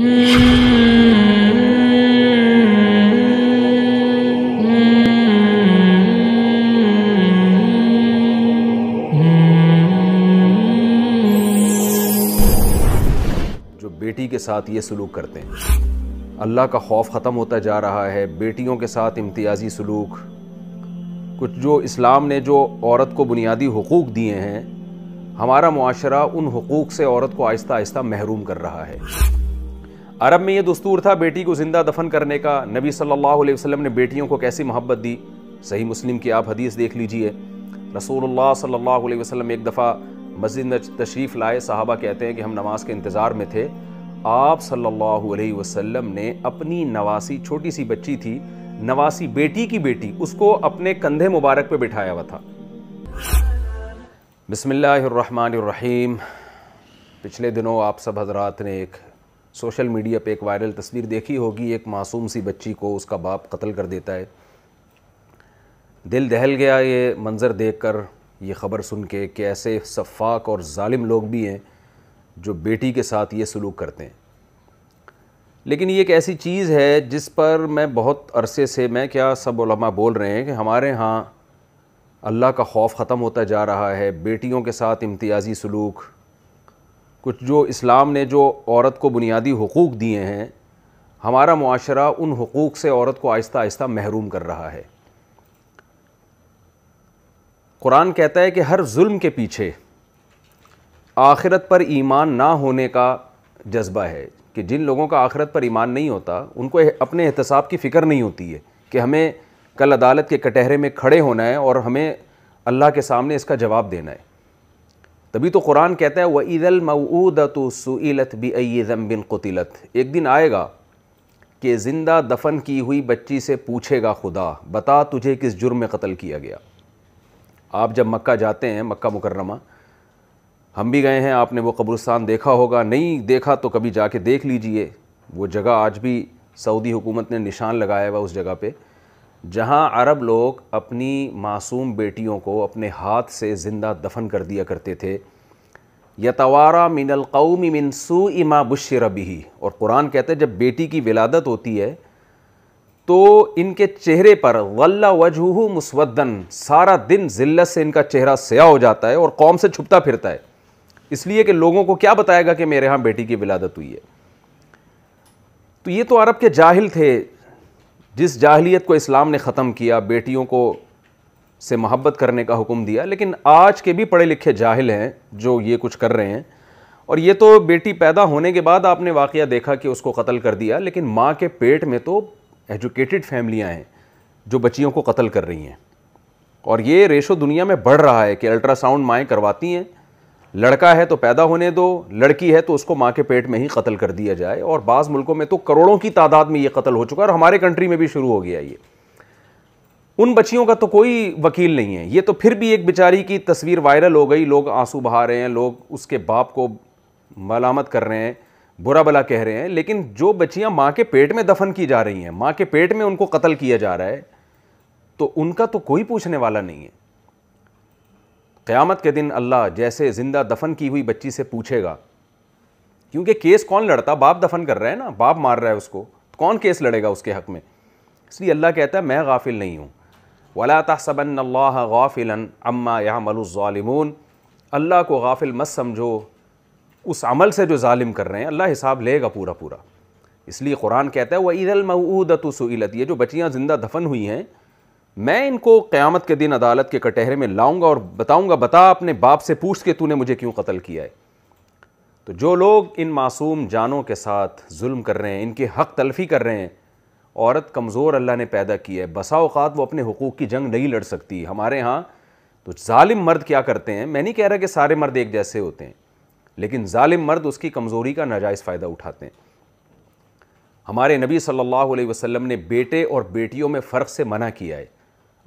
جو بیٹی کے ساتھ یہ سلوک کرتے ہیں اللہ کا خوف ختم ہوتا جا رہا ہے بیٹیوں کے ساتھ امتیازی سلوک کچھ جو اسلام نے جو عورت کو بنیادی حقوق دیے ہیں ہمارا معاشرہ ان حقوق سے عورت کو آہستہ آہستہ محروم کر رہا ہے عرب میں یہ دستور تھا بیٹی کو زندہ دفن کرنے کا نبی صلی اللہ علیہ وسلم نے بیٹیوں کو کیسی محبت دی صحیح مسلم کی آپ حدیث دیکھ لیجئے رسول اللہ صلی اللہ علیہ وسلم ایک دفعہ مسجد تشریف لائے صحابہ کہتے ہیں کہ ہم نماز کے انتظار میں تھے آپ صلی اللہ علیہ وسلم نے اپنی نواسی چھوٹی سی بچی تھی نواسی بیٹی کی بیٹی اس کو اپنے کندھے مبارک پہ بٹھایا ہوا تھا بسم اللہ الرحمن الرحیم پچھلے دنوں آپ سب حضرات نے ایک سوشل میڈیا پہ ایک وائرل تصویر دیکھی ہوگی ایک معصوم سی بچی کو اس کا باپ قتل کر دیتا ہے دل دہل گیا یہ منظر دیکھ کر یہ خبر سن کے کہ ایسے صفاق اور ظالم لوگ بھی ہیں جو بیٹی کے ساتھ یہ سلوک کرتے ہیں لیکن یہ ایک ایسی چیز ہے جس پر میں بہت عرصے سے میں کیا سب علماء بول رہے ہیں کہ ہمارے ہاں اللہ کا خوف ختم ہوتا جا رہا ہے بیٹیوں کے ساتھ امتیازی سلوک کچھ جو اسلام نے جو عورت کو بنیادی حقوق دیے ہیں ہمارا معاشرہ ان حقوق سے عورت کو آہستہ آہستہ محروم کر رہا ہے قرآن کہتا ہے کہ ہر ظلم کے پیچھے آخرت پر ایمان نہ ہونے کا جذبہ ہے کہ جن لوگوں کا آخرت پر ایمان نہیں ہوتا ان کو اپنے احتساب کی فکر نہیں ہوتی ہے کہ ہمیں کل عدالت کے کٹہرے میں کھڑے ہونا ہے اور ہمیں اللہ کے سامنے اس کا جواب دینا ہے تبھی تو قرآن کہتا ہے وہ عید المعودت سعیلت بھی بن قطلت ایک دن آئے گا کہ زندہ دفن کی ہوئی بچی سے پوچھے گا خدا بتا تجھے کس جرم میں قتل کیا گیا آپ جب مکہ جاتے ہیں مکہ مکرمہ ہم بھی گئے ہیں آپ نے وہ قبرستان دیکھا ہوگا نہیں دیکھا تو کبھی جا کے دیکھ لیجئے وہ جگہ آج بھی سعودی حکومت نے نشان لگایا ہوا اس جگہ پہ جہاں عرب لوگ اپنی معصوم بیٹیوں کو اپنے ہاتھ سے زندہ دفن کر دیا کرتے تھے یتوارا من القوم من سوء اما بشر بھی اور قرآن کہتے ہیں جب بیٹی کی ولادت ہوتی ہے تو ان کے چہرے پر غلّہ وجہ مسودن سارا دن ذلت سے ان کا چہرہ سیاہ ہو جاتا ہے اور قوم سے چھپتا پھرتا ہے اس لیے کہ لوگوں کو کیا بتائے گا کہ میرے ہاں بیٹی کی ولادت ہوئی ہے تو یہ تو عرب کے جاہل تھے جس جاہلیت کو اسلام نے ختم کیا بیٹیوں کو سے محبت کرنے کا حکم دیا لیکن آج کے بھی پڑھے لکھے جاہل ہیں جو یہ کچھ کر رہے ہیں اور یہ تو بیٹی پیدا ہونے کے بعد آپ نے واقعہ دیکھا کہ اس کو قتل کر دیا لیکن ماں کے پیٹ میں تو ایجوکیٹڈ فیملیاں ہیں جو بچیوں کو قتل کر رہی ہیں اور یہ ریشو دنیا میں بڑھ رہا ہے کہ الٹرا ساؤنڈ مائیں کرواتی ہیں لڑکا ہے تو پیدا ہونے دو لڑکی ہے تو اس کو ماں کے پیٹ میں ہی قتل کر دیا جائے اور بعض ملکوں میں تو کروڑوں کی تعداد میں یہ قتل ہو چکا ہے اور ہمارے کنٹری میں بھی شروع ہو گیا یہ ان بچیوں کا تو کوئی وکیل نہیں ہے یہ تو پھر بھی ایک بیچاری کی تصویر وائرل ہو گئی لوگ آنسو بہا رہے ہیں لوگ اس کے باپ کو ملامت کر رہے ہیں برا بلا کہہ رہے ہیں لیکن جو بچیاں ماں کے پیٹ میں دفن کی جا رہی ہیں ماں کے پیٹ میں ان کو قتل کیا جا رہا ہے تو ان کا تو کوئی پوچھنے والا نہیں ہے قیامت کے دن اللہ جیسے زندہ دفن کی ہوئی بچی سے پوچھے گا کیونکہ کیس کون لڑتا باپ دفن کر رہا ہے نا باپ مار رہا ہے اس کو کون کیس لڑے گا اس کے حق میں اس لیے اللہ کہتا ہے میں غافل نہیں ہوں تحسبن اللہ غافلا عماں یعمل الظالمون اللہ کو غافل مت سمجھو اس عمل سے جو ظالم کر رہے ہیں اللہ حساب لے گا پورا پورا اس لیے قرآن کہتا ہے وہ عید المعودت سعیلت یہ جو بچیاں زندہ دفن ہوئی ہیں میں ان کو قیامت کے دن عدالت کے کٹہرے میں لاؤں گا اور بتاؤں گا بتا اپنے باپ سے پوچھ کے تو نے مجھے کیوں قتل کیا ہے تو جو لوگ ان معصوم جانوں کے ساتھ ظلم کر رہے ہیں ان کے حق تلفی کر رہے ہیں عورت کمزور اللہ نے پیدا کی ہے بسا اوقات وہ اپنے حقوق کی جنگ نہیں لڑ سکتی ہمارے ہاں تو ظالم مرد کیا کرتے ہیں میں نہیں کہہ رہا کہ سارے مرد ایک جیسے ہوتے ہیں لیکن ظالم مرد اس کی کمزوری کا ناجائز فائدہ اٹھاتے ہیں ہمارے نبی صلی اللہ علیہ وسلم نے بیٹے اور بیٹیوں میں فرق سے منع کیا ہے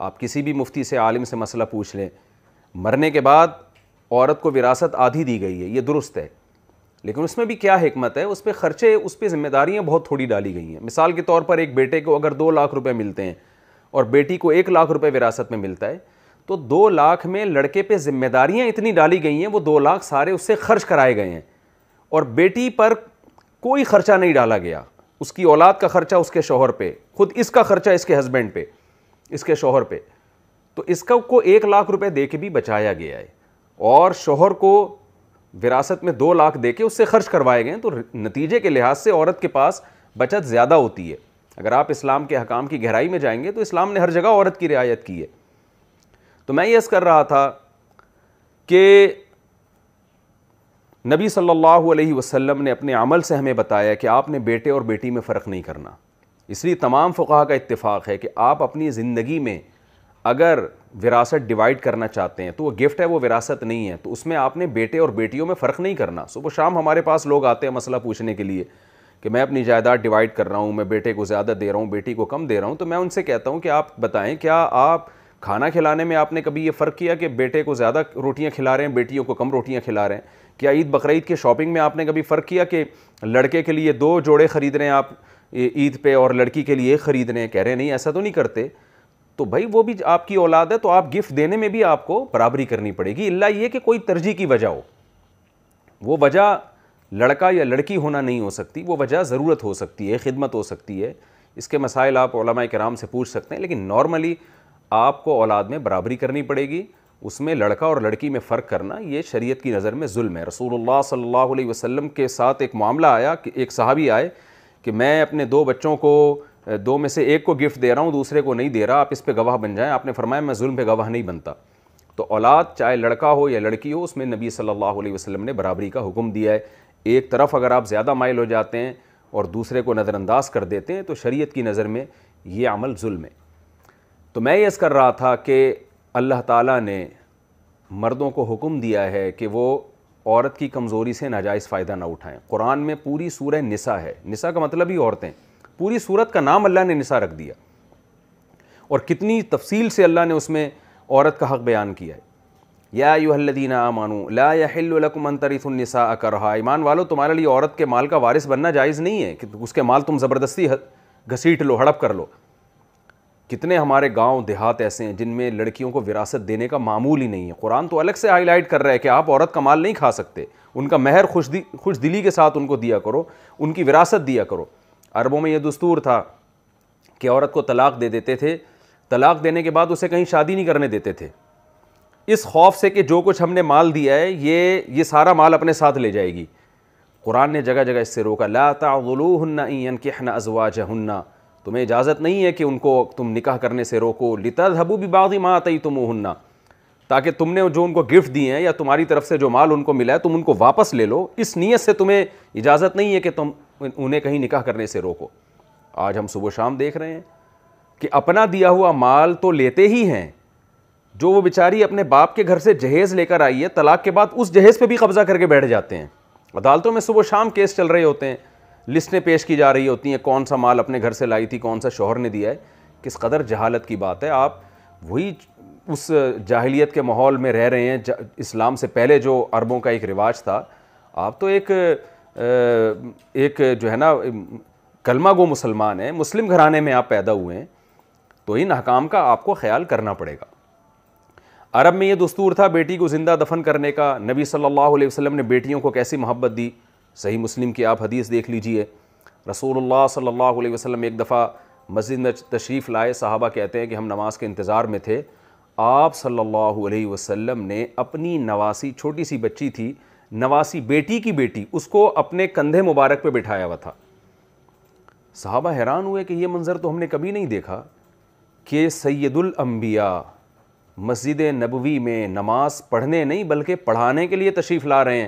آپ کسی بھی مفتی سے عالم سے مسئلہ پوچھ لیں مرنے کے بعد عورت کو وراثت آدھی دی گئی ہے یہ درست ہے لیکن اس میں بھی کیا حکمت ہے اس پہ خرچے اس پہ ذمہ داریاں بہت تھوڑی ڈالی گئی ہیں مثال کے طور پر ایک بیٹے کو اگر دو لاکھ روپے ملتے ہیں اور بیٹی کو ایک لاکھ روپے وراثت میں ملتا ہے تو دو لاکھ میں لڑکے پہ ذمہ داریاں اتنی ڈالی گئی ہیں وہ دو لاکھ سارے اس سے خرچ کرائے گئے ہیں اور بیٹی پر کوئی خرچہ نہیں ڈالا گیا اس کی اولاد کا خرچہ اس کے شوہر پہ خود اس کا خرچہ اس کے ہسبینڈ پہ اس کے شوہر پہ تو اس کا کو ایک لاکھ روپے دے کے بھی بچایا گیا ہے اور شوہر کو وراثت میں دو لاکھ دے کے اس سے خرچ کروائے گئے ہیں تو نتیجے کے لحاظ سے عورت کے پاس بچت زیادہ ہوتی ہے اگر آپ اسلام کے حکام کی گہرائی میں جائیں گے تو اسلام نے ہر جگہ عورت کی رعایت کی ہے تو میں یس کر رہا تھا کہ نبی صلی اللہ علیہ وسلم نے اپنے عمل سے ہمیں بتایا کہ آپ نے بیٹے اور بیٹی میں فرق نہیں کرنا اس لیے تمام فقہ کا اتفاق ہے کہ آپ اپنی زندگی میں اگر وراثت ڈیوائڈ کرنا چاہتے ہیں تو وہ گفٹ ہے وہ وراثت نہیں ہے تو اس میں آپ نے بیٹے اور بیٹیوں میں فرق نہیں کرنا صبح شام ہمارے پاس لوگ آتے ہیں مسئلہ پوچھنے کے لیے کہ میں اپنی جائیداد ڈیوائڈ کر رہا ہوں میں بیٹے کو زیادہ دے رہا ہوں بیٹی کو کم دے رہا ہوں تو میں ان سے کہتا ہوں کہ آپ بتائیں کیا آپ کھانا کھلانے میں آپ نے کبھی یہ فرق کیا کہ بیٹے کو زیادہ روٹیاں کھلا رہے ہیں بیٹیوں کو کم روٹیاں کھلا رہے ہیں کیا عید بقرعید کے شاپنگ میں آپ نے کبھی فرق کیا کہ لڑکے کے لیے دو جوڑے خرید رہے ہیں آپ عید پہ اور لڑکی کے لیے ایک خرید رہے ہیں کہہ رہے ہیں نہیں ایسا تو نہیں کرتے تو بھائی وہ بھی آپ کی اولاد ہے تو آپ گفٹ دینے میں بھی آپ کو برابری کرنی پڑے گی اللہ یہ کہ کوئی ترجیح کی وجہ ہو وہ وجہ لڑکا یا لڑکی ہونا نہیں ہو سکتی وہ وجہ ضرورت ہو سکتی ہے خدمت ہو سکتی ہے اس کے مسائل آپ علماء کرام سے پوچھ سکتے ہیں لیکن نارملی آپ کو اولاد میں برابری کرنی پڑے گی اس میں لڑکا اور لڑکی میں فرق کرنا یہ شریعت کی نظر میں ظلم ہے رسول اللہ صلی اللہ علیہ وسلم کے ساتھ ایک معاملہ آیا کہ ایک صحابی آئے کہ میں اپنے دو بچوں کو دو میں سے ایک کو گفٹ دے رہا ہوں دوسرے کو نہیں دے رہا آپ اس پہ گواہ بن جائیں آپ نے فرمایا میں ظلم پہ گواہ نہیں بنتا تو اولاد چاہے لڑکا ہو یا لڑکی ہو اس میں نبی صلی اللہ علیہ وسلم نے برابری کا حکم دیا ہے ایک طرف اگر آپ زیادہ مائل ہو جاتے ہیں اور دوسرے کو نظر انداز کر دیتے ہیں تو شریعت کی نظر میں یہ عمل ظلم ہے تو میں یس کر رہا تھا کہ اللہ تعالیٰ نے مردوں کو حکم دیا ہے کہ وہ عورت کی کمزوری سے ناجائز فائدہ نہ اٹھائیں قرآن میں پوری سورہ نسا ہے نسا کا مطلب ہی عورتیں پوری صورت کا نام اللہ نے نسا رکھ دیا اور کتنی تفصیل سے اللہ نے اس میں عورت کا حق بیان کیا ہے یا یو اللہ آمانو مانو لا یا نسا النساء کرہا ایمان والو تمہارے لیے عورت کے مال کا وارث بننا جائز نہیں ہے کہ اس کے مال تم زبردستی گھسیٹ لو ہڑپ کر لو کتنے ہمارے گاؤں دیہات ایسے ہیں جن میں لڑکیوں کو وراثت دینے کا معمول ہی نہیں ہے قرآن تو الگ سے ہائی لائٹ کر رہا ہے کہ آپ عورت کا مال نہیں کھا سکتے ان کا مہر دی خوش دلی کے ساتھ ان کو دیا کرو ان کی وراثت دیا کرو عربوں میں یہ دستور تھا کہ عورت کو طلاق دے دیتے تھے طلاق دینے کے بعد اسے کہیں شادی نہیں کرنے دیتے تھے اس خوف سے کہ جو کچھ ہم نے مال دیا ہے یہ یہ سارا مال اپنے ساتھ لے جائے گی قرآن نے جگہ جگہ اس سے روکا لا غلو ہن این کہنا ازوا تمہیں اجازت نہیں ہے کہ ان کو تم نکاح کرنے سے روکو لتا دھبو بھی باغی ماں آئی تم تاکہ تم نے جو ان کو گفٹ دیے ہیں یا تمہاری طرف سے جو مال ان کو ملا ہے تم ان کو واپس لے لو اس نیت سے تمہیں اجازت نہیں ہے کہ تم انہیں کہیں نکاح کرنے سے روکو آج ہم صبح و شام دیکھ رہے ہیں کہ اپنا دیا ہوا مال تو لیتے ہی ہیں جو وہ بیچاری اپنے باپ کے گھر سے جہیز لے کر آئی ہے طلاق کے بعد اس جہیز پہ بھی قبضہ کر کے بیٹھ جاتے ہیں عدالتوں میں صبح و شام کیس چل رہے ہوتے ہیں لسٹیں پیش کی جا رہی ہوتی ہیں کون سا مال اپنے گھر سے لائی تھی کون سا شوہر نے دیا ہے کس قدر جہالت کی بات ہے آپ وہی اس جاہلیت کے ماحول میں رہ رہے ہیں اسلام سے پہلے جو عربوں کا ایک رواج تھا آپ تو ایک ایک جو ہے نا کلمہ گو مسلمان ہیں مسلم گھرانے میں آپ پیدا ہوئے ہیں تو ان حکام کا آپ کو خیال کرنا پڑے گا عرب میں یہ دستور تھا بیٹی کو زندہ دفن کرنے کا نبی صلی اللہ علیہ وسلم نے بیٹیوں کو کیسی محبت دی صحیح مسلم کی آپ حدیث دیکھ لیجئے رسول اللہ صلی اللہ علیہ وسلم ایک دفعہ مسجد میں تشریف لائے صحابہ کہتے ہیں کہ ہم نماز کے انتظار میں تھے آپ صلی اللہ علیہ وسلم نے اپنی نواسی چھوٹی سی بچی تھی نواسی بیٹی کی بیٹی اس کو اپنے کندھے مبارک پہ بٹھایا ہوا تھا صحابہ حیران ہوئے کہ یہ منظر تو ہم نے کبھی نہیں دیکھا کہ سید الانبیاء مسجد نبوی میں نماز پڑھنے نہیں بلکہ پڑھانے کے لیے تشریف لا رہے ہیں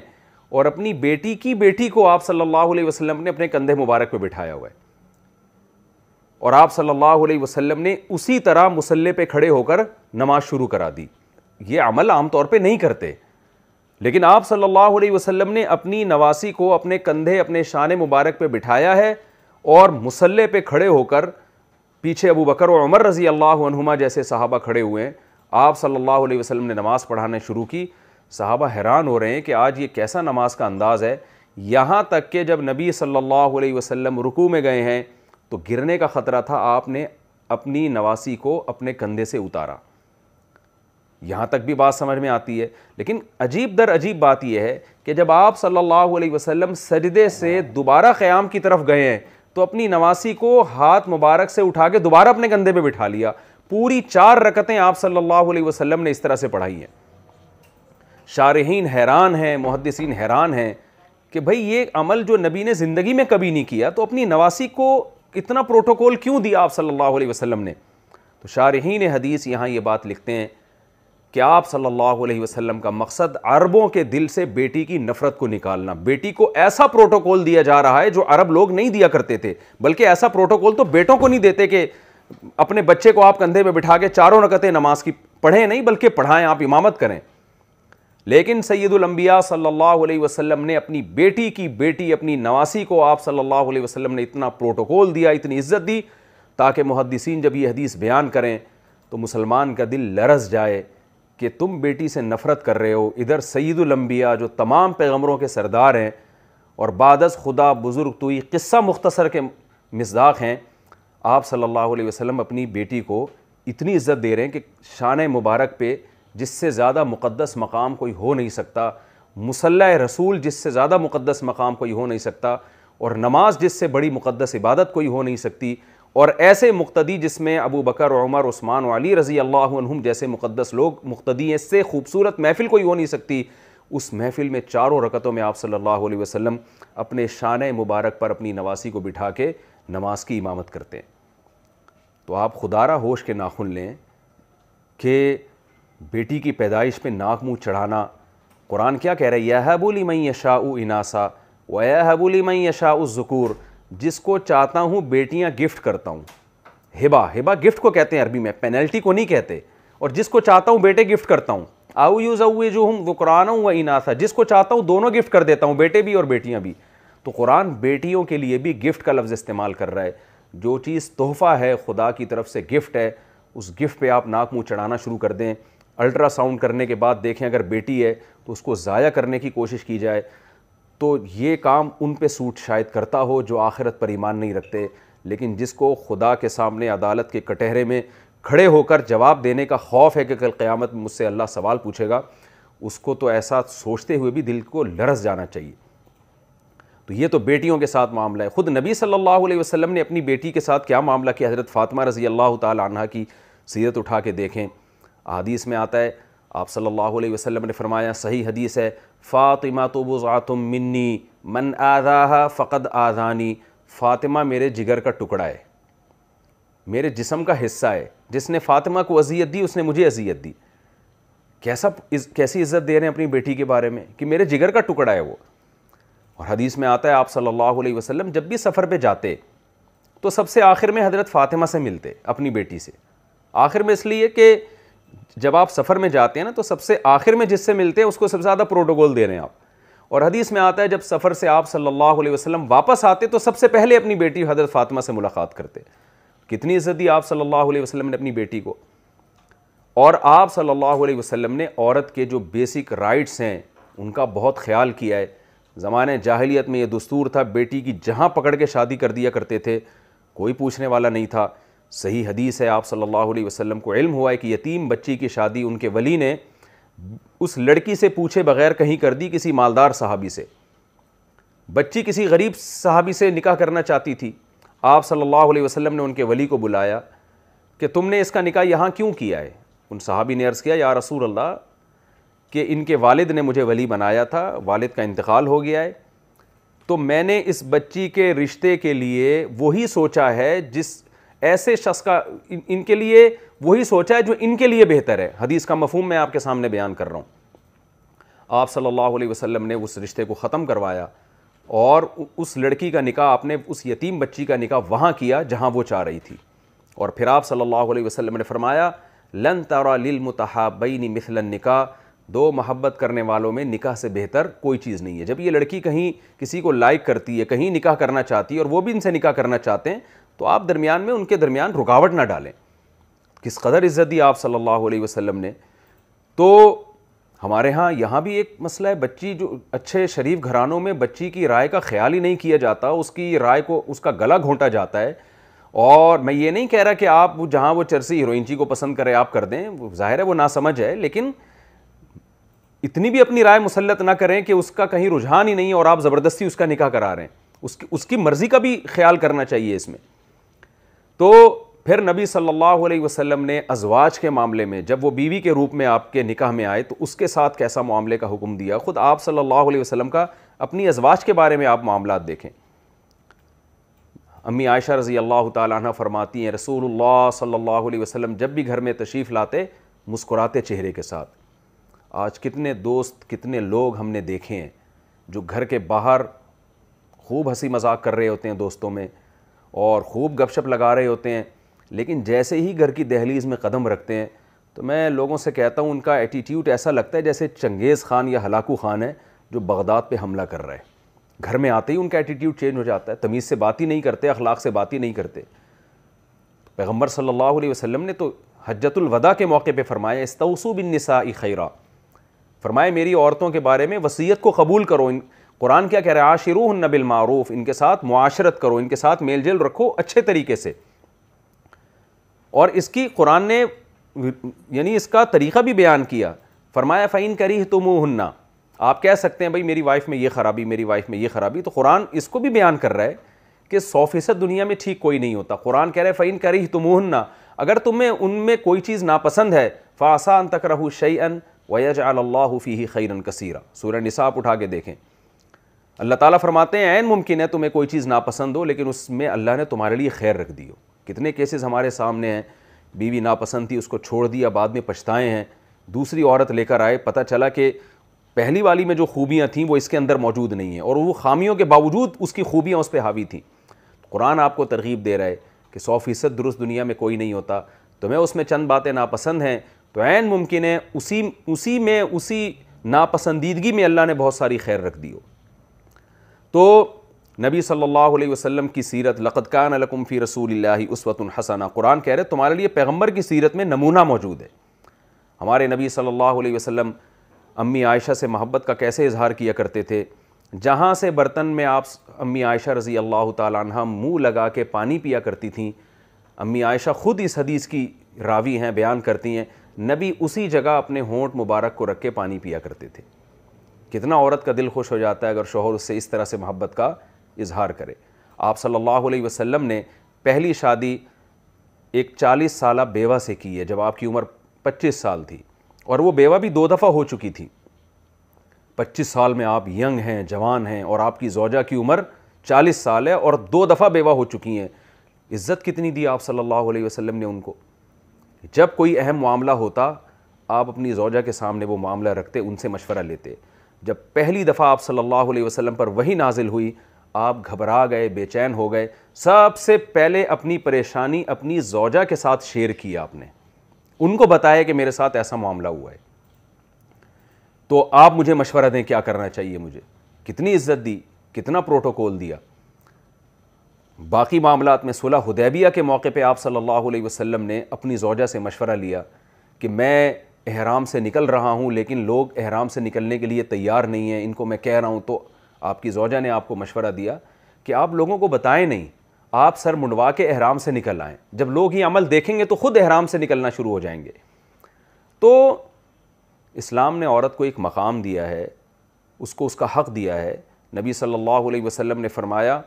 اور اپنی بیٹی کی بیٹی کو آپ صلی اللہ علیہ وسلم نے اپنے کندھے مبارک پہ بٹھایا ہوا ہے اور آپ صلی اللہ علیہ وسلم نے اسی طرح مسلح پہ کھڑے ہو کر نماز شروع کرا دی یہ عمل عام طور پہ نہیں کرتے لیکن آپ صلی اللہ علیہ وسلم نے اپنی نواسی کو اپنے کندھے اپنے شان مبارک پہ بٹھایا ہے اور مسلح پہ کھڑے ہو کر پیچھے ابو بکر و عمر رضی اللہ عنہما جیسے صحابہ کھڑے ہوئے ہیں آپ صلی اللہ علیہ وسلم نے نماز پڑھانے شروع کی صحابہ حیران ہو رہے ہیں کہ آج یہ کیسا نماز کا انداز ہے یہاں تک کہ جب نبی صلی اللہ علیہ وسلم رکو میں گئے ہیں تو گرنے کا خطرہ تھا آپ نے اپنی نواسی کو اپنے کندھے سے اتارا یہاں تک بھی بات سمجھ میں آتی ہے لیکن عجیب در عجیب بات یہ ہے کہ جب آپ صلی اللہ علیہ وسلم سجدے سے دوبارہ قیام کی طرف گئے ہیں تو اپنی نواسی کو ہاتھ مبارک سے اٹھا کے دوبارہ اپنے کندھے پہ بٹھا لیا پوری چار رکتیں آپ صلی اللہ علیہ وسلم نے اس طرح سے پڑھائی ہیں شارحین حیران ہیں محدثین حیران ہیں کہ بھائی یہ عمل جو نبی نے زندگی میں کبھی نہیں کیا تو اپنی نواسی کو اتنا پروٹوکول کیوں دیا آپ صلی اللہ علیہ وسلم نے تو شارحین حدیث یہاں یہ بات لکھتے ہیں کہ آپ صلی اللہ علیہ وسلم کا مقصد عربوں کے دل سے بیٹی کی نفرت کو نکالنا بیٹی کو ایسا پروٹوکول دیا جا رہا ہے جو عرب لوگ نہیں دیا کرتے تھے بلکہ ایسا پروٹوکول تو بیٹوں کو نہیں دیتے کہ اپنے بچے کو آپ کندھے میں بٹھا کے چاروں رکتیں نماز کی پڑھیں نہیں بلکہ پڑھائیں آپ امامت کریں لیکن سید الانبیاء صلی اللہ علیہ وسلم نے اپنی بیٹی کی بیٹی اپنی نواسی کو آپ صلی اللہ علیہ وسلم نے اتنا پروٹوکول دیا اتنی عزت دی تاکہ محدثین جب یہ حدیث بیان کریں تو مسلمان کا دل لرز جائے کہ تم بیٹی سے نفرت کر رہے ہو ادھر سید الانبیاء جو تمام پیغمروں کے سردار ہیں اور بادس خدا بزرگ توئی قصہ مختصر کے مزداق ہیں آپ صلی اللہ علیہ وسلم اپنی بیٹی کو اتنی عزت دے رہے ہیں کہ شان مبارک پہ جس سے زیادہ مقدس مقام کوئی ہو نہیں سکتا مسلح رسول جس سے زیادہ مقدس مقام کوئی ہو نہیں سکتا اور نماز جس سے بڑی مقدس عبادت کوئی ہو نہیں سکتی اور ایسے مقتدی جس میں ابو بکر عمر عثمان علی رضی اللہ عنہم جیسے مقدس لوگ مقتدی ہیں سے خوبصورت محفل کوئی ہو نہیں سکتی اس محفل میں چاروں رکعتوں میں آپ صلی اللہ علیہ وسلم اپنے شان مبارک پر اپنی نواسی کو بٹھا کے نماز کی امامت کرتے ہیں تو آپ خدارہ ہوش کے ناخن لیں کہ بیٹی کی پیدائش پہ ناک منہ چڑھانا قرآن کیا کہہ رہا ہے یا ہولی میں اشاء اناسا و اے ہولی میں اشاء ذکور جس کو چاہتا ہوں بیٹیاں گفٹ کرتا ہوں ہبا ہبا گفٹ کو کہتے ہیں عربی میں پینلٹی کو نہیں کہتے اور جس کو چاہتا ہوں بیٹے گفٹ کرتا ہوں یوز اوے جو ہوں وہ قرآن و اناسا جس کو چاہتا ہوں دونوں گفٹ کر دیتا ہوں بیٹے بھی اور بیٹیاں بھی تو قرآن بیٹیوں کے لیے بھی گفٹ کا لفظ استعمال کر رہا ہے جو چیز تحفہ ہے خدا کی طرف سے گفٹ ہے اس گفٹ پہ آپ ناک منہ چڑھانا شروع کر دیں الٹرا ساؤنڈ کرنے کے بعد دیکھیں اگر بیٹی ہے تو اس کو ضائع کرنے کی کوشش کی جائے تو یہ کام ان پہ سوٹ شاید کرتا ہو جو آخرت پر ایمان نہیں رکھتے لیکن جس کو خدا کے سامنے عدالت کے کٹہرے میں کھڑے ہو کر جواب دینے کا خوف ہے کہ کل قیامت میں مجھ سے اللہ سوال پوچھے گا اس کو تو ایسا سوچتے ہوئے بھی دل کو لرس جانا چاہیے تو یہ تو بیٹیوں کے ساتھ معاملہ ہے خود نبی صلی اللہ علیہ وسلم نے اپنی بیٹی کے ساتھ کیا معاملہ کیا حضرت فاطمہ رضی اللہ تعالیٰ عنہ کی سیرت اٹھا کے دیکھیں حدیث میں آتا ہے آپ صلی اللہ علیہ وسلم نے فرمایا صحیح حدیث ہے فاطمہ تو بزعتم منی من آذاہا فقد آذانی فاطمہ میرے جگر کا ٹکڑا ہے میرے جسم کا حصہ ہے جس نے فاطمہ کو اذیت دی اس نے مجھے اذیت دی کیسا کیسی عزت دے رہے ہیں اپنی بیٹی کے بارے میں کہ میرے جگر کا ٹکڑا ہے وہ اور حدیث میں آتا ہے آپ صلی اللہ علیہ وسلم جب بھی سفر پہ جاتے تو سب سے آخر میں حضرت فاطمہ سے ملتے اپنی بیٹی سے آخر میں اس لیے کہ جب آپ سفر میں جاتے ہیں نا تو سب سے آخر میں جس سے ملتے ہیں اس کو سب سے زیادہ پروٹوکول دے رہے ہیں آپ اور حدیث میں آتا ہے جب سفر سے آپ صلی اللہ علیہ وسلم واپس آتے تو سب سے پہلے اپنی بیٹی حضرت فاطمہ سے ملاقات کرتے کتنی عزت دی آپ صلی اللہ علیہ وسلم نے اپنی بیٹی کو اور آپ صلی اللہ علیہ وسلم نے عورت کے جو بیسک رائٹس ہیں ان کا بہت خیال کیا ہے زمانے جاہلیت میں یہ دستور تھا بیٹی کی جہاں پکڑ کے شادی کر دیا کرتے تھے کوئی پوچھنے والا نہیں تھا صحیح حدیث ہے آپ صلی اللہ علیہ وسلم کو علم ہوا ہے کہ یتیم بچی کی شادی ان کے ولی نے اس لڑکی سے پوچھے بغیر کہیں کر دی کسی مالدار صحابی سے بچی کسی غریب صحابی سے نکاح کرنا چاہتی تھی آپ صلی اللہ علیہ وسلم نے ان کے ولی کو بلایا کہ تم نے اس کا نکاح یہاں کیوں کیا ہے ان صحابی نے عرض کیا یا رسول اللہ کہ ان کے والد نے مجھے ولی بنایا تھا والد کا انتقال ہو گیا ہے تو میں نے اس بچی کے رشتے کے لیے وہی سوچا ہے جس ایسے شخص کا ان کے لیے وہی سوچا ہے جو ان کے لیے بہتر ہے حدیث کا مفہوم میں آپ کے سامنے بیان کر رہا ہوں آپ صلی اللہ علیہ وسلم نے اس رشتے کو ختم کروایا اور اس لڑکی کا نکاح آپ نے اس یتیم بچی کا نکاح وہاں کیا جہاں وہ چاہ رہی تھی اور پھر آپ صلی اللہ علیہ وسلم نے فرمایا لن تارا لل متحابین مثلاً نکاح دو محبت کرنے والوں میں نکاح سے بہتر کوئی چیز نہیں ہے جب یہ لڑکی کہیں کسی کو لائک کرتی ہے کہیں نکاح کرنا چاہتی ہے اور وہ بھی ان سے نکاح کرنا چاہتے ہیں تو آپ درمیان میں ان کے درمیان رکاوٹ نہ ڈالیں کس قدر عزت دی آپ صلی اللہ علیہ وسلم نے تو ہمارے ہاں یہاں بھی ایک مسئلہ ہے بچی جو اچھے شریف گھرانوں میں بچی کی رائے کا خیال ہی نہیں کیا جاتا اس کی رائے کو اس کا گلا گھونٹا جاتا ہے اور میں یہ نہیں کہہ رہا کہ آپ جہاں وہ چرسی ہیروئنچی جی کو پسند کرے آپ کر دیں ظاہر ہے وہ نہ سمجھ ہے لیکن اتنی بھی اپنی رائے مسلط نہ کریں کہ اس کا کہیں رجحان ہی نہیں اور آپ زبردستی اس کا نکاح کرا رہے ہیں اس کی مرضی کا بھی خیال کرنا چاہیے اس میں تو پھر نبی صلی اللہ علیہ وسلم نے ازواج کے معاملے میں جب وہ بیوی کے روپ میں آپ کے نکاح میں آئے تو اس کے ساتھ کیسا معاملے کا حکم دیا خود آپ صلی اللہ علیہ وسلم کا اپنی ازواج کے بارے میں آپ معاملات دیکھیں امی عائشہ رضی اللہ تعالیٰ عنہ فرماتی ہیں رسول اللہ صلی اللہ علیہ وسلم جب بھی گھر میں تشریف لاتے مسکراتے چہرے کے ساتھ آج کتنے دوست کتنے لوگ ہم نے دیکھے ہیں جو گھر کے باہر خوب ہنسی مذاق کر رہے ہوتے ہیں دوستوں میں اور خوب گپ شپ لگا رہے ہوتے ہیں لیکن جیسے ہی گھر کی دہلیز میں قدم رکھتے ہیں تو میں لوگوں سے کہتا ہوں ان کا ایٹیٹیوڈ ایسا لگتا ہے جیسے چنگیز خان یا ہلاکو خان ہے جو بغداد پہ حملہ کر رہا ہے گھر میں آتے ہی ان کا ایٹیٹیوڈ چینج ہو جاتا ہے تمیز سے بات ہی نہیں کرتے اخلاق سے بات ہی نہیں کرتے پیغمبر صلی اللہ علیہ وسلم نے تو حجت الوداع کے موقع پہ فرمایا استوسو بن نسا خیرہ فرمائے میری عورتوں کے بارے میں وصیت کو قبول کرو ان قرآن کیا کہہ رہا ہے آشرو النب المعروف ان کے ساتھ معاشرت کرو ان کے ساتھ میل جیل رکھو اچھے طریقے سے اور اس کی قرآن نے یعنی اس کا طریقہ بھی بیان کیا فرمایا فعین کری تم آپ کہہ سکتے ہیں بھائی میری وائف میں یہ خرابی میری وائف میں یہ خرابی تو قرآن اس کو بھی بیان کر رہا ہے کہ سو فیصد دنیا میں ٹھیک کوئی نہیں ہوتا قرآن کہہ رہے فعین کری تم اگر تمہیں ان میں کوئی چیز ناپسند ہے فاسان تک رہو شعی ویج اللہ فی خیرن کثیرہ سورہ نصاب اٹھا کے دیکھیں اللہ تعالیٰ فرماتے ہیں عین ممکن ہے تمہیں کوئی چیز ناپسند ہو لیکن اس میں اللہ نے تمہارے لیے خیر رکھ دی ہو کتنے کیسز ہمارے سامنے ہیں بیوی ناپسند تھی اس کو چھوڑ دیا بعد میں پچھتائے ہیں دوسری عورت لے کر آئے پتہ چلا کہ پہلی والی میں جو خوبیاں تھیں وہ اس کے اندر موجود نہیں ہیں اور وہ خامیوں کے باوجود اس کی خوبیاں اس پہ حاوی تھیں قرآن آپ کو ترغیب دے رہے کہ سو فیصد درست دنیا میں کوئی نہیں ہوتا تمہیں اس میں چند باتیں ناپسند ہیں تو عین ممکن ہے اسی اسی میں اسی ناپسندیدگی میں اللہ نے بہت ساری خیر رکھ دی ہو تو نبی صلی اللہ علیہ وسلم کی سیرت لقد کان لکم فی رسول اللہ اسوت الحسنہ قرآن کہہ رہے تمہارے لیے پیغمبر کی سیرت میں نمونہ موجود ہے ہمارے نبی صلی اللہ علیہ وسلم امی عائشہ سے محبت کا کیسے اظہار کیا کرتے تھے جہاں سے برتن میں آپ امی عائشہ رضی اللہ تعالیٰ عنہ منہ لگا کے پانی پیا کرتی تھیں امی عائشہ خود اس حدیث کی راوی ہیں بیان کرتی ہیں نبی اسی جگہ اپنے ہونٹ مبارک کو رکھ کے پانی پیا کرتے تھے کتنا عورت کا دل خوش ہو جاتا ہے اگر شوہر اس سے اس طرح سے محبت کا اظہار کرے آپ صلی اللہ علیہ وسلم نے پہلی شادی ایک چالیس سالہ بیوہ سے کی ہے جب آپ کی عمر پچیس سال تھی اور وہ بیوہ بھی دو دفعہ ہو چکی تھی پچیس سال میں آپ ینگ ہیں جوان ہیں اور آپ کی زوجہ کی عمر چالیس سال ہے اور دو دفعہ بیوہ ہو چکی ہیں عزت کتنی دی آپ صلی اللہ علیہ وسلم نے ان کو جب کوئی اہم معاملہ ہوتا آپ اپنی زوجہ کے سامنے وہ معاملہ رکھتے ان سے مشورہ لیتے جب پہلی دفعہ آپ صلی اللہ علیہ وسلم پر وہی نازل ہوئی آپ گھبرا گئے بے چین ہو گئے سب سے پہلے اپنی پریشانی اپنی زوجہ کے ساتھ شیئر کی آپ نے ان کو بتایا کہ میرے ساتھ ایسا معاملہ ہوا ہے تو آپ مجھے مشورہ دیں کیا کرنا چاہیے مجھے کتنی عزت دی کتنا پروٹوکول دیا باقی معاملات میں صلح حدیبیہ کے موقع پہ آپ صلی اللہ علیہ وسلم نے اپنی زوجہ سے مشورہ لیا کہ میں احرام سے نکل رہا ہوں لیکن لوگ احرام سے نکلنے کے لیے تیار نہیں ہیں ان کو میں کہہ رہا ہوں تو آپ کی زوجہ نے آپ کو مشورہ دیا کہ آپ لوگوں کو بتائیں نہیں آپ سر منڈوا کے احرام سے نکل آئیں جب لوگ یہ عمل دیکھیں گے تو خود احرام سے نکلنا شروع ہو جائیں گے تو اسلام نے عورت کو ایک مقام دیا ہے اس کو اس کا حق دیا ہے نبی صلی اللہ علیہ وسلم نے فرمایا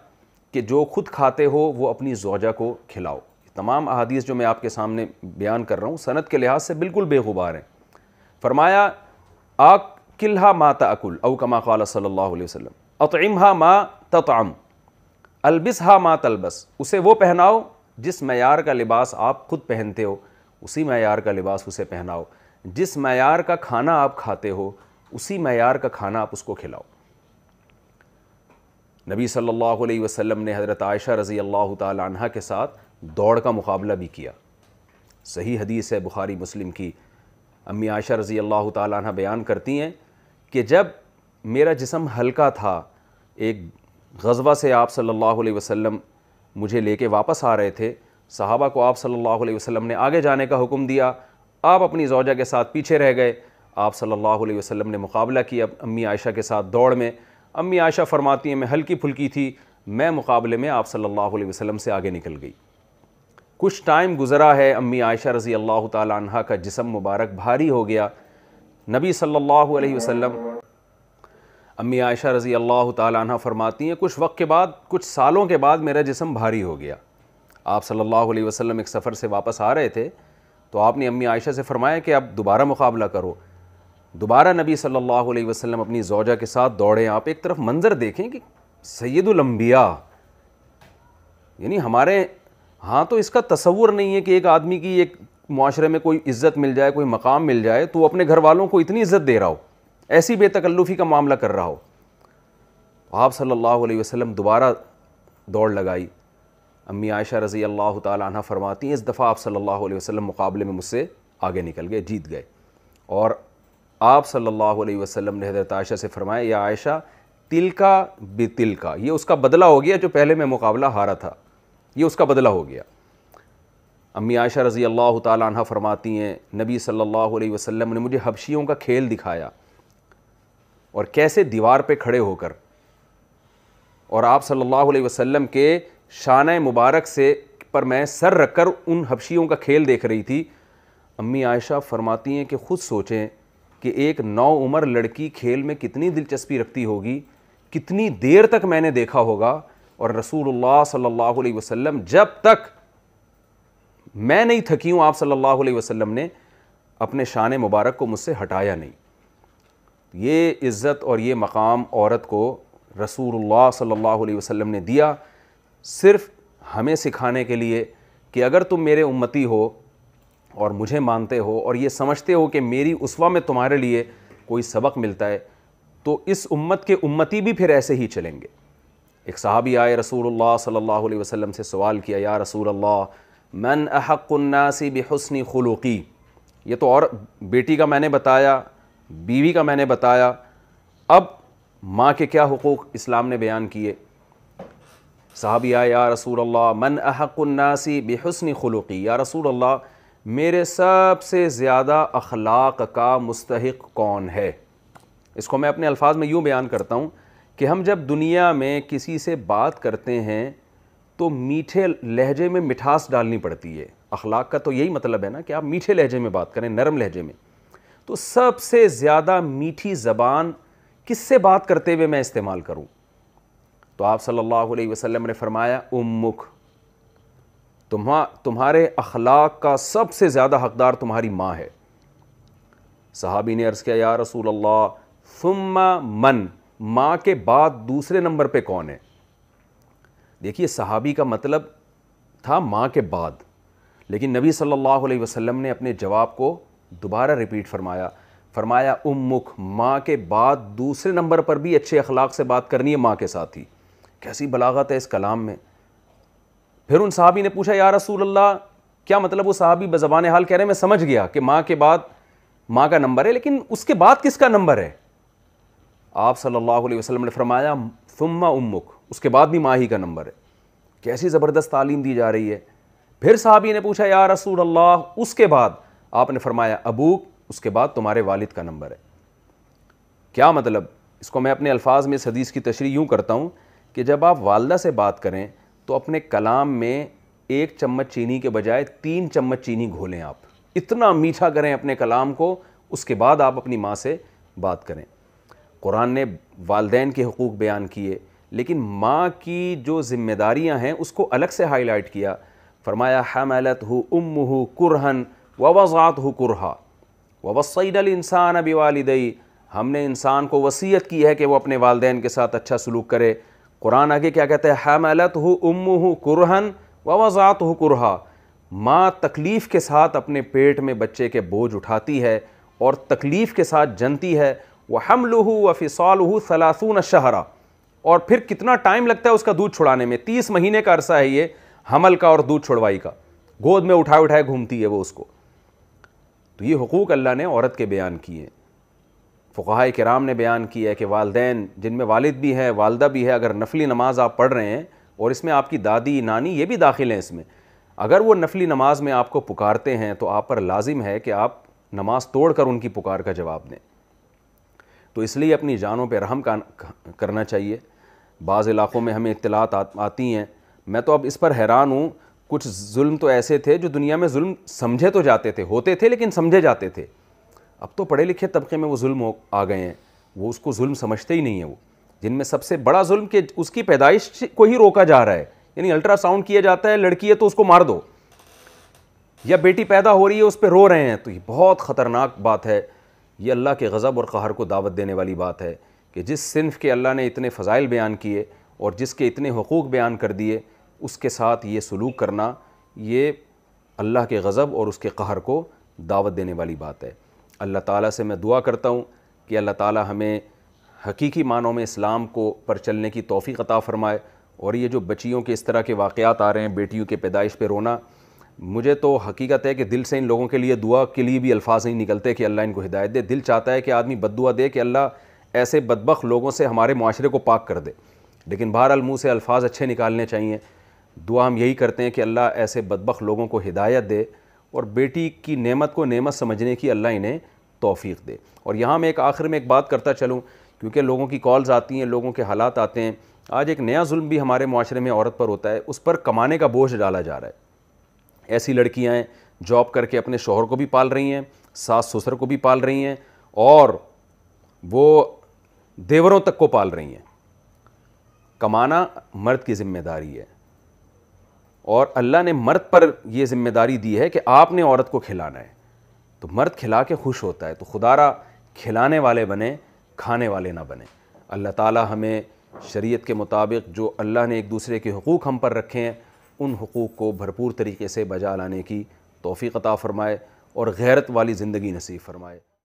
کہ جو خود کھاتے ہو وہ اپنی زوجہ کو کھلاؤ تمام احادیث جو میں آپ کے سامنے بیان کر رہا ہوں صنعت کے لحاظ سے بالکل بے غبار ہیں فرمایا ما تاکل او کما قال صلی اللہ علیہ وسلم ما ما تطعم تلبس اسے وہ پہناؤ جس معیار کا لباس آپ خود پہنتے ہو اسی معیار کا لباس اسے پہناؤ جس معیار کا کھانا آپ کھاتے ہو اسی معیار کا کھانا آپ اس کو کھلاؤ نبی صلی اللہ علیہ وسلم نے حضرت عائشہ رضی اللہ تعالی عنہ کے ساتھ دوڑ کا مقابلہ بھی کیا صحیح حدیث ہے بخاری مسلم کی امی عائشہ رضی اللہ تعالیٰ عنہ بیان کرتی ہیں کہ جب میرا جسم ہلکا تھا ایک غزوہ سے آپ صلی اللہ علیہ وسلم مجھے لے کے واپس آ رہے تھے صحابہ کو آپ صلی اللہ علیہ وسلم نے آگے جانے کا حکم دیا آپ اپنی زوجہ کے ساتھ پیچھے رہ گئے آپ صلی اللہ علیہ وسلم نے مقابلہ کیا امی عائشہ کے ساتھ دوڑ میں امی عائشہ فرماتی ہیں میں ہلکی پھلکی تھی میں مقابلے میں آپ صلی اللہ علیہ وسلم سے آگے نکل گئی کچھ ٹائم گزرا ہے امی عائشہ رضی اللہ تعالیٰ عنہ کا جسم مبارک بھاری ہو گیا نبی صلی اللہ علیہ وسلم امی عائشہ رضی اللہ تعالیٰ عنہ فرماتی ہیں کچھ وقت کے بعد کچھ سالوں کے بعد میرا جسم بھاری ہو گیا آپ صلی اللہ علیہ وسلم ایک سفر سے واپس آ رہے تھے تو آپ نے امی عائشہ سے فرمایا کہ اب دوبارہ مقابلہ کرو دوبارہ نبی صلی اللہ علیہ وسلم اپنی زوجہ کے ساتھ دوڑیں آپ ایک طرف منظر دیکھیں کہ سید الانبیاء یعنی ہمارے ہاں تو اس کا تصور نہیں ہے کہ ایک آدمی کی ایک معاشرے میں کوئی عزت مل جائے کوئی مقام مل جائے تو اپنے گھر والوں کو اتنی عزت دے رہا ہو ایسی بے تکلفی کا معاملہ کر رہا ہو آپ صلی اللہ علیہ وسلم دوبارہ دوڑ لگائی امی عائشہ رضی اللہ تعالیٰ عنہ فرماتی ہیں اس دفعہ آپ صلی اللہ علیہ وسلم مقابلے میں مجھ سے آگے نکل گئے جیت گئے اور آپ صلی اللہ علیہ وسلم نے حضرت عائشہ سے فرمائے یا عائشہ تل کا بے یہ اس کا بدلہ ہو گیا جو پہلے میں مقابلہ ہارا تھا یہ اس کا بدلہ ہو گیا امی عائشہ رضی اللہ تعالیٰ عنہ فرماتی ہیں نبی صلی اللہ علیہ وسلم نے مجھے حبشیوں کا کھیل دکھایا اور کیسے دیوار پہ کھڑے ہو کر اور آپ صلی اللہ علیہ وسلم کے شانہ مبارک سے پر میں سر رکھ کر ان حبشیوں کا کھیل دیکھ رہی تھی امی عائشہ فرماتی ہیں کہ خود سوچیں کہ ایک نو عمر لڑکی کھیل میں کتنی دلچسپی رکھتی ہوگی کتنی دیر تک میں نے دیکھا ہوگا اور رسول اللہ صلی اللہ علیہ وسلم جب تک میں نہیں تھکی ہوں آپ صلی اللہ علیہ وسلم نے اپنے شان مبارک کو مجھ سے ہٹایا نہیں یہ عزت اور یہ مقام عورت کو رسول اللہ صلی اللہ علیہ وسلم نے دیا صرف ہمیں سکھانے کے لیے کہ اگر تم میرے امتی ہو اور مجھے مانتے ہو اور یہ سمجھتے ہو کہ میری اسوا میں تمہارے لیے کوئی سبق ملتا ہے تو اس امت کے امتی بھی پھر ایسے ہی چلیں گے ایک صحابی آئے رسول اللہ صلی اللہ علیہ وسلم سے سوال کیا یا رسول اللہ من احق الناس بحسن خلوقی یہ تو اور بیٹی کا میں نے بتایا بیوی کا میں نے بتایا اب ماں کے کیا حقوق اسلام نے بیان کیے صحابی آئے یا رسول اللہ من احق الناس بحسن خلوقی یا رسول اللہ میرے سب سے زیادہ اخلاق کا مستحق کون ہے اس کو میں اپنے الفاظ میں یوں بیان کرتا ہوں کہ ہم جب دنیا میں کسی سے بات کرتے ہیں تو میٹھے لہجے میں مٹھاس ڈالنی پڑتی ہے اخلاق کا تو یہی مطلب ہے نا کہ آپ میٹھے لہجے میں بات کریں نرم لہجے میں تو سب سے زیادہ میٹھی زبان کس سے بات کرتے ہوئے میں استعمال کروں تو آپ صلی اللہ علیہ وسلم نے فرمایا امک تمہارے اخلاق کا سب سے زیادہ حقدار تمہاری ماں ہے صحابی نے عرض کیا یا رسول اللہ ثم من ماں کے بعد دوسرے نمبر پہ کون ہے دیکھیے صحابی کا مطلب تھا ماں کے بعد لیکن نبی صلی اللہ علیہ وسلم نے اپنے جواب کو دوبارہ رپیٹ فرمایا فرمایا ام مکھ ماں کے بعد دوسرے نمبر پر بھی اچھے اخلاق سے بات کرنی ہے ماں کے ساتھ ہی کیسی بلاغت ہے اس کلام میں پھر ان صحابی نے پوچھا یا رسول اللہ کیا مطلب وہ صحابی بزبان حال کہہ رہے ہیں میں سمجھ گیا کہ ماں کے بعد ماں کا نمبر ہے لیکن اس کے بعد کس کا نمبر ہے آپ صلی اللہ علیہ وسلم نے فرمایا ثم امک اس کے بعد بھی ماہی کا نمبر ہے کیسی زبردست تعلیم دی جا رہی ہے پھر صحابی نے پوچھا یا رسول اللہ اس کے بعد آپ نے فرمایا ابوک اس کے بعد تمہارے والد کا نمبر ہے کیا مطلب اس کو میں اپنے الفاظ میں اس حدیث کی تشریح یوں کرتا ہوں کہ جب آپ والدہ سے بات کریں تو اپنے کلام میں ایک چمچ چینی کے بجائے تین چمچ چینی گھولیں آپ اتنا میٹھا کریں اپنے کلام کو اس کے بعد آپ اپنی ماں سے بات کریں قرآن نے والدین کے حقوق بیان کیے لیکن ماں کی جو ذمہ داریاں ہیں اس کو الگ سے ہائی لائٹ کیا فرمایا حملت ہو ام ہو کرہن و وضعت ہو کرہا و وسی ڈل انسان ہم نے انسان کو وسیعت کی ہے کہ وہ اپنے والدین کے ساتھ اچھا سلوک کرے قرآن آگے کیا کہتے ہیں حملت ہو ام ہو کرہن و وضعت ہو کرہا ماں تکلیف کے ساتھ اپنے پیٹ میں بچے کے بوجھ اٹھاتی ہے اور تکلیف کے ساتھ جنتی ہے وہ حملو و فصال ثلاثون شہرا اور پھر کتنا ٹائم لگتا ہے اس کا دودھ چھڑانے میں تیس مہینے کا عرصہ ہے یہ حمل کا اور دودھ چھڑوائی کا گود میں اٹھائے اٹھائے گھومتی ہے وہ اس کو تو یہ حقوق اللہ نے عورت کے بیان کیے فقہ کرام نے بیان کیا ہے کہ والدین جن میں والد بھی ہے والدہ بھی ہے اگر نفلی نماز آپ پڑھ رہے ہیں اور اس میں آپ کی دادی نانی یہ بھی داخل ہیں اس میں اگر وہ نفلی نماز میں آپ کو پکارتے ہیں تو آپ پر لازم ہے کہ آپ نماز توڑ کر ان کی پکار کا جواب دیں تو اس لیے اپنی جانوں پہ رحم کرنا چاہیے بعض علاقوں میں ہمیں اطلاعات آتی ہیں میں تو اب اس پر حیران ہوں کچھ ظلم تو ایسے تھے جو دنیا میں ظلم سمجھے تو جاتے تھے ہوتے تھے لیکن سمجھے جاتے تھے اب تو پڑھے لکھے طبقے میں وہ ظلم آ گئے ہیں وہ اس کو ظلم سمجھتے ہی نہیں ہیں وہ جن میں سب سے بڑا ظلم کہ اس کی پیدائش کو ہی روکا جا رہا ہے یعنی الٹرا ساؤنڈ کیا جاتا ہے لڑکی ہے تو اس کو مار دو یا بیٹی پیدا ہو رہی ہے اس پہ رو رہے ہیں تو یہ بہت خطرناک بات ہے یہ اللہ کے غضب اور قہر کو دعوت دینے والی بات ہے کہ جس صنف کے اللہ نے اتنے فضائل بیان کیے اور جس کے اتنے حقوق بیان کر دیے اس کے ساتھ یہ سلوک کرنا یہ اللہ کے غضب اور اس کے قہر کو دعوت دینے والی بات ہے اللہ تعالیٰ سے میں دعا کرتا ہوں کہ اللہ تعالیٰ ہمیں حقیقی معنوں میں اسلام کو پر چلنے کی توفیق عطا فرمائے اور یہ جو بچیوں کے اس طرح کے واقعات آ رہے ہیں بیٹیوں کے پیدائش پہ رونا مجھے تو حقیقت ہے کہ دل سے ان لوگوں کے لیے دعا کے لیے بھی الفاظ نہیں نکلتے کہ اللہ ان کو ہدایت دے دل چاہتا ہے کہ آدمی بد دعا دے کہ اللہ ایسے بدبخ لوگوں سے ہمارے معاشرے کو پاک کر دے لیکن بہر منہ سے الفاظ اچھے نکالنے چاہیے دعا ہم یہی کرتے ہیں کہ اللہ ایسے بدبخ لوگوں کو ہدایت دے اور بیٹی کی نعمت کو نعمت سمجھنے کی اللہ انہیں توفیق دے اور یہاں میں ایک آخر میں ایک بات کرتا چلوں کیونکہ لوگوں کی کالز آتی ہیں لوگوں کے حالات آتے ہیں آج ایک نیا ظلم بھی ہمارے معاشرے میں عورت پر ہوتا ہے اس پر کمانے کا بوجھ ڈالا جا رہا ہے ایسی لڑکیاں ہیں جاب کر کے اپنے شوہر کو بھی پال رہی ہیں ساس سسر کو بھی پال رہی ہیں اور وہ دیوروں تک کو پال رہی ہیں کمانا مرد کی ذمہ داری ہے اور اللہ نے مرد پر یہ ذمہ داری دی ہے کہ آپ نے عورت کو کھلانا ہے تو مرد کھلا کے خوش ہوتا ہے تو خدا را کھلانے والے بنیں کھانے والے نہ بنیں اللہ تعالیٰ ہمیں شریعت کے مطابق جو اللہ نے ایک دوسرے کے حقوق ہم پر رکھے ہیں ان حقوق کو بھرپور طریقے سے بجا لانے کی توفیق عطا فرمائے اور غیرت والی زندگی نصیب فرمائے